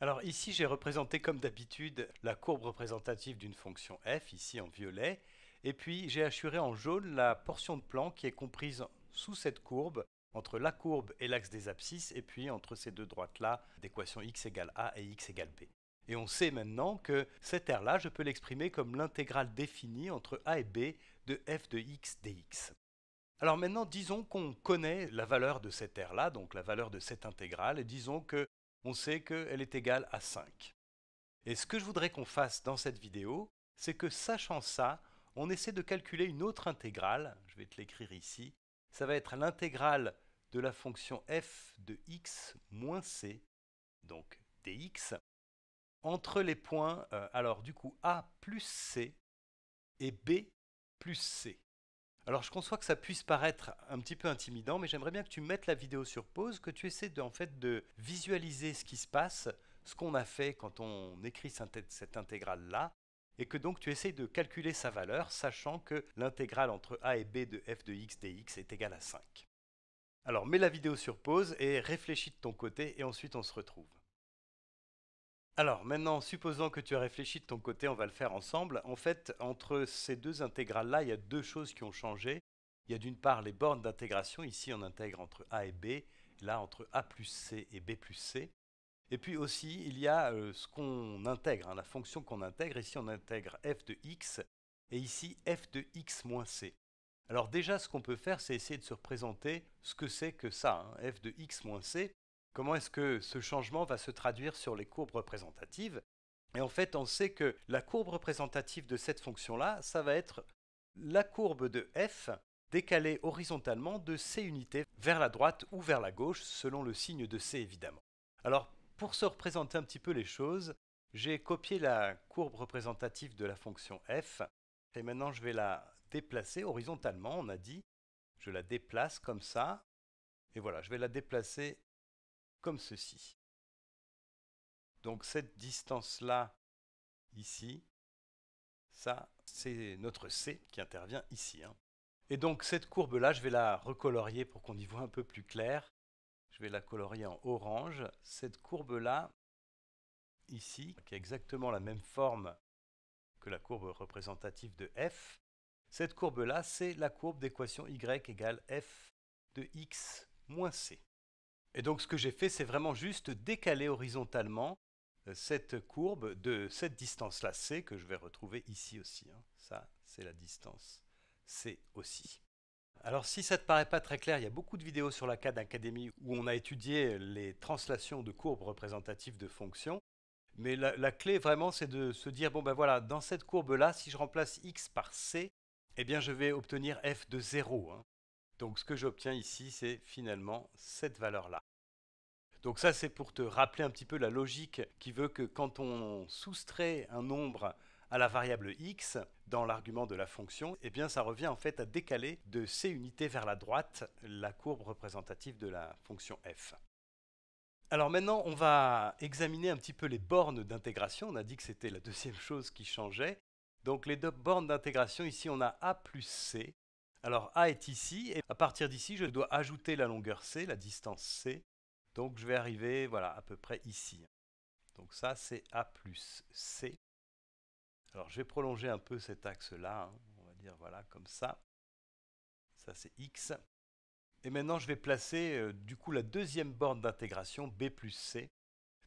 Alors ici, j'ai représenté comme d'habitude la courbe représentative d'une fonction f, ici en violet, et puis j'ai assuré en jaune la portion de plan qui est comprise sous cette courbe, entre la courbe et l'axe des abscisses, et puis entre ces deux droites-là, d'équation x égale a et x égale b. Et on sait maintenant que cette aire-là, je peux l'exprimer comme l'intégrale définie entre a et b de f de x dx. Alors maintenant, disons qu'on connaît la valeur de cette aire-là, donc la valeur de cette intégrale, et disons que on sait qu'elle est égale à 5. Et ce que je voudrais qu'on fasse dans cette vidéo, c'est que sachant ça, on essaie de calculer une autre intégrale, je vais te l'écrire ici, ça va être l'intégrale de la fonction f de x moins c, donc dx, entre les points, euh, alors du coup a plus c et b plus c. Alors je conçois que ça puisse paraître un petit peu intimidant, mais j'aimerais bien que tu mettes la vidéo sur pause, que tu essaies de, fait de visualiser ce qui se passe, ce qu'on a fait quand on écrit cette intégrale-là, et que donc tu essayes de calculer sa valeur, sachant que l'intégrale entre a et b de f de x dx est égale à 5. Alors mets la vidéo sur pause et réfléchis de ton côté, et ensuite on se retrouve. Alors maintenant, supposons que tu as réfléchi de ton côté, on va le faire ensemble. En fait, entre ces deux intégrales-là, il y a deux choses qui ont changé. Il y a d'une part les bornes d'intégration. Ici, on intègre entre a et b. Là, entre a plus c et b plus c. Et puis aussi, il y a euh, ce qu'on intègre, hein, la fonction qu'on intègre. Ici, on intègre f de x et ici f de x moins c. Alors déjà, ce qu'on peut faire, c'est essayer de se représenter ce que c'est que ça, hein, f de x moins c. Comment est-ce que ce changement va se traduire sur les courbes représentatives Et en fait, on sait que la courbe représentative de cette fonction-là, ça va être la courbe de f décalée horizontalement de c unités vers la droite ou vers la gauche, selon le signe de c évidemment. Alors, pour se représenter un petit peu les choses, j'ai copié la courbe représentative de la fonction f, et maintenant je vais la déplacer horizontalement, on a dit. Je la déplace comme ça, et voilà, je vais la déplacer comme ceci. Donc cette distance-là, ici, ça, c'est notre C qui intervient ici. Hein. Et donc cette courbe-là, je vais la recolorier pour qu'on y voit un peu plus clair. Je vais la colorier en orange. Cette courbe-là, ici, qui a exactement la même forme que la courbe représentative de f, cette courbe-là, c'est la courbe d'équation y égale f de x moins c. Et donc ce que j'ai fait, c'est vraiment juste décaler horizontalement euh, cette courbe de cette distance-là C que je vais retrouver ici aussi. Hein. Ça, c'est la distance C aussi. Alors si ça ne te paraît pas très clair, il y a beaucoup de vidéos sur la CAD Academy où on a étudié les translations de courbes représentatives de fonctions. Mais la, clé vraiment, c'est de se dire, bon ben voilà, dans cette courbe-là, si je remplace x par c, eh bien je vais obtenir f de 0. Hein. Donc ce que j'obtiens ici, c'est finalement cette valeur-là. Donc ça, c'est pour te rappeler un petit peu la logique qui veut que quand on soustrait un nombre à la variable x dans l'argument de la fonction, eh bien ça revient en fait à décaler de c unités vers la droite la courbe représentative de la fonction f. Alors maintenant, on va examiner un petit peu les bornes d'intégration. On a dit que c'était la deuxième chose qui changeait. Donc les deux bornes d'intégration, ici on a a plus c. Alors a est ici, et à partir d'ici, je dois ajouter la longueur c, la distance c, donc je vais arriver voilà, à peu près ici. Donc ça, c'est A plus C. Alors je vais prolonger un peu cet axe-là, hein. on va dire voilà, comme ça. Ça, c'est X. Et maintenant, je vais placer euh, du coup la deuxième borne d'intégration, B plus C.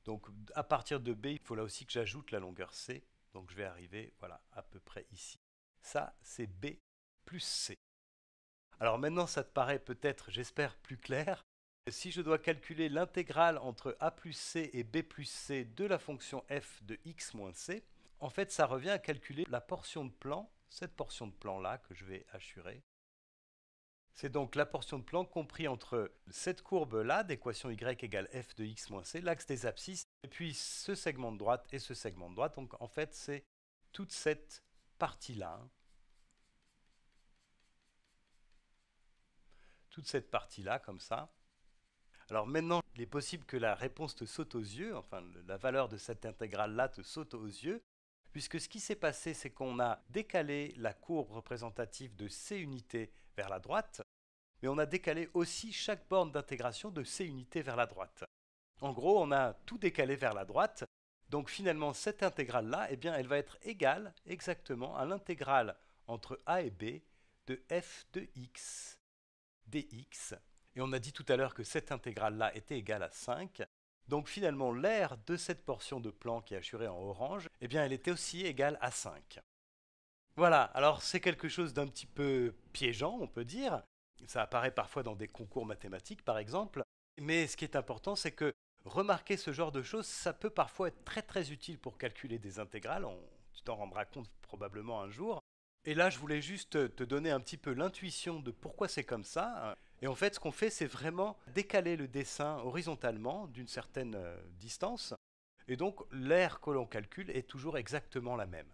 Donc à partir de B, il faut là aussi que j'ajoute la longueur C. Donc je vais arriver voilà, à peu près ici. Ça, c'est B plus C. Alors maintenant, ça te paraît peut-être, j'espère, plus clair. Si je dois calculer l'intégrale entre a plus c et b plus c de la fonction f de x moins c, en fait ça revient à calculer la portion de plan, cette portion de plan là que je vais assurer. C'est donc la portion de plan compris entre cette courbe là d'équation y égale f de x moins c, l'axe des abscisses, et puis ce segment de droite et ce segment de droite. Donc en fait c'est toute cette partie là. Hein. Toute cette partie là comme ça alors maintenant, il est possible que la réponse te saute aux yeux, enfin la valeur de cette intégrale-là te saute aux yeux, puisque ce qui s'est passé, c'est qu'on a décalé la courbe représentative de C unités vers la droite, mais on a décalé aussi chaque borne d'intégration de C unités vers la droite. En gros, on a tout décalé vers la droite, donc finalement cette intégrale-là, eh bien, elle va être égale exactement à l'intégrale entre a et b de f de x dx et on a dit tout à l'heure que cette intégrale-là était égale à 5. Donc finalement, l'aire de cette portion de plan qui est assurée en orange, eh bien, elle était aussi égale à 5. Voilà, alors c'est quelque chose d'un petit peu piégeant, on peut dire. Ça apparaît parfois dans des concours mathématiques, par exemple. Mais ce qui est important, c'est que remarquer ce genre de choses, ça peut parfois être très très utile pour calculer des intégrales. On, tu t'en rendras compte probablement un jour. Et là, je voulais juste te donner un petit peu l'intuition de pourquoi c'est comme ça. Hein. Et en fait, ce qu'on fait, c'est vraiment décaler le dessin horizontalement d'une certaine euh, distance. Et donc, l'aire que l'on calcule est toujours exactement la même.